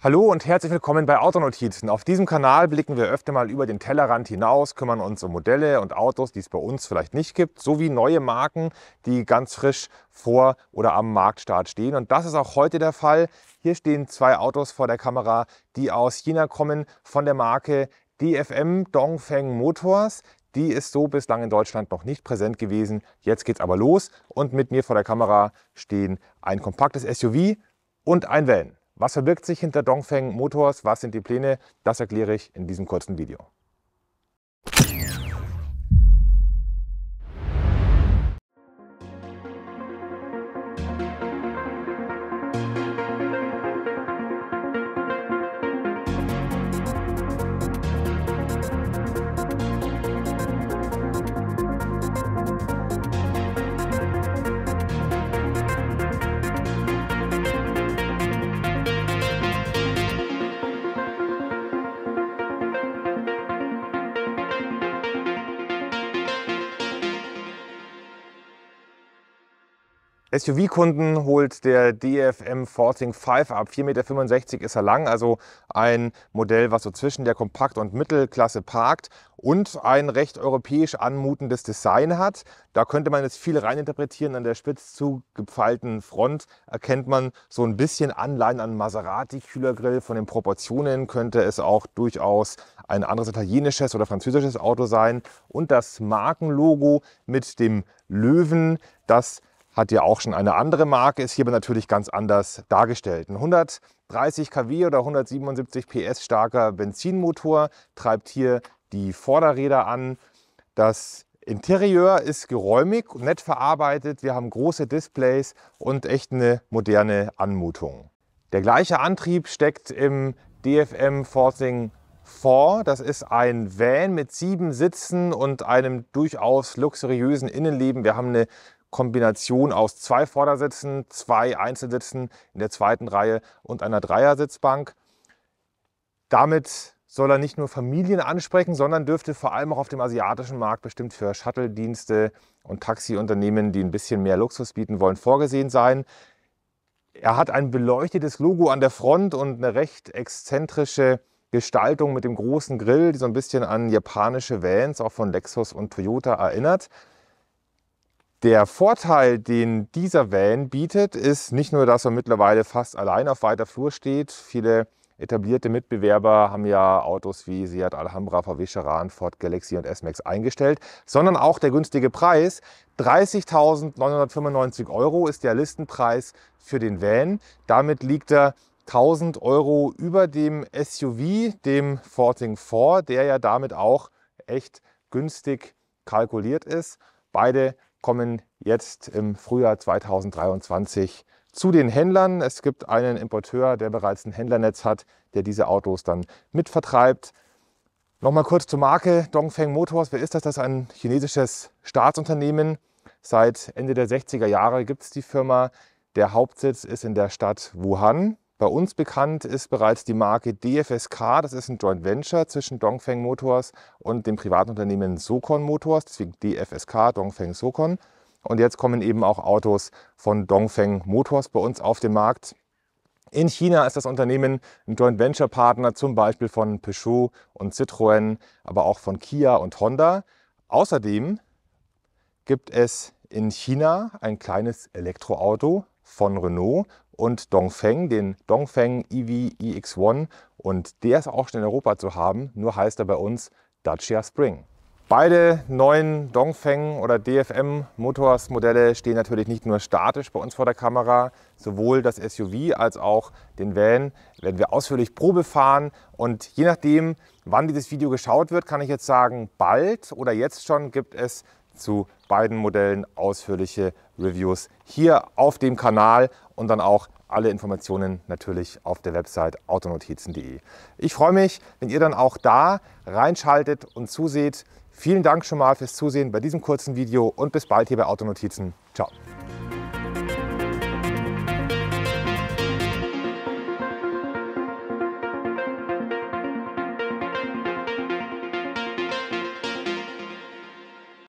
Hallo und herzlich willkommen bei Autonotizen. Auf diesem Kanal blicken wir öfter mal über den Tellerrand hinaus, kümmern uns um Modelle und Autos, die es bei uns vielleicht nicht gibt, sowie neue Marken, die ganz frisch vor oder am Marktstart stehen. Und das ist auch heute der Fall. Hier stehen zwei Autos vor der Kamera, die aus China kommen, von der Marke DFM Dongfeng Motors. Die ist so bislang in Deutschland noch nicht präsent gewesen. Jetzt geht's aber los und mit mir vor der Kamera stehen ein kompaktes SUV und ein Van. Was verbirgt sich hinter Dongfeng Motors? Was sind die Pläne? Das erkläre ich in diesem kurzen Video. SUV-Kunden holt der DFM Forcing 5 ab. 4,65 Meter ist er lang, also ein Modell, was so zwischen der Kompakt- und Mittelklasse parkt und ein recht europäisch anmutendes Design hat. Da könnte man jetzt viel reininterpretieren. An der spitz zugepfeilten Front erkennt man so ein bisschen Anleihen an Maserati-Kühlergrill. Von den Proportionen könnte es auch durchaus ein anderes italienisches oder französisches Auto sein. Und das Markenlogo mit dem Löwen, das hat ja auch schon eine andere Marke, ist hierbei natürlich ganz anders dargestellt. Ein 130 kW oder 177 PS starker Benzinmotor treibt hier die Vorderräder an. Das Interieur ist geräumig, nett verarbeitet, wir haben große Displays und echt eine moderne Anmutung. Der gleiche Antrieb steckt im DFM Forcing 4. Das ist ein Van mit sieben Sitzen und einem durchaus luxuriösen Innenleben. Wir haben eine Kombination aus zwei Vordersitzen, zwei Einzelsitzen in der zweiten Reihe und einer Dreiersitzbank. Damit soll er nicht nur Familien ansprechen, sondern dürfte vor allem auch auf dem asiatischen Markt bestimmt für Shuttle-Dienste und Taxiunternehmen, die ein bisschen mehr Luxus bieten wollen, vorgesehen sein. Er hat ein beleuchtetes Logo an der Front und eine recht exzentrische Gestaltung mit dem großen Grill, die so ein bisschen an japanische Vans, auch von Lexus und Toyota erinnert. Der Vorteil, den dieser Van bietet, ist nicht nur, dass er mittlerweile fast allein auf weiter Flur steht. Viele etablierte Mitbewerber haben ja Autos wie Seat Alhambra, VW Charan, Ford Galaxy und S-Max eingestellt, sondern auch der günstige Preis. 30.995 Euro ist der Listenpreis für den Van. Damit liegt er 1000 Euro über dem SUV, dem Forting 4, der ja damit auch echt günstig kalkuliert ist. Beide kommen jetzt im Frühjahr 2023 zu den Händlern. Es gibt einen Importeur, der bereits ein Händlernetz hat, der diese Autos dann mitvertreibt. Nochmal kurz zur Marke Dongfeng Motors. Wer ist das? Das ist ein chinesisches Staatsunternehmen. Seit Ende der 60er Jahre gibt es die Firma. Der Hauptsitz ist in der Stadt Wuhan. Bei uns bekannt ist bereits die Marke DFSK, das ist ein Joint Venture zwischen Dongfeng Motors und dem Privatunternehmen Socon Motors, deswegen DFSK, Dongfeng Socon. Und jetzt kommen eben auch Autos von Dongfeng Motors bei uns auf den Markt. In China ist das Unternehmen ein Joint Venture Partner zum Beispiel von Peugeot und Citroën, aber auch von Kia und Honda. Außerdem gibt es in China ein kleines Elektroauto von Renault und Dongfeng, den Dongfeng EV ex 1 Und der ist auch schon in Europa zu haben, nur heißt er bei uns Dacia Spring. Beide neuen Dongfeng oder DFM Motors Modelle stehen natürlich nicht nur statisch bei uns vor der Kamera. Sowohl das SUV als auch den Van werden wir ausführlich Probe fahren. Und je nachdem, wann dieses Video geschaut wird, kann ich jetzt sagen, bald oder jetzt schon gibt es zu beiden Modellen ausführliche Reviews hier auf dem Kanal und dann auch alle Informationen natürlich auf der Website autonotizen.de. Ich freue mich, wenn ihr dann auch da reinschaltet und zuseht. Vielen Dank schon mal fürs Zusehen bei diesem kurzen Video und bis bald hier bei Autonotizen. Ciao.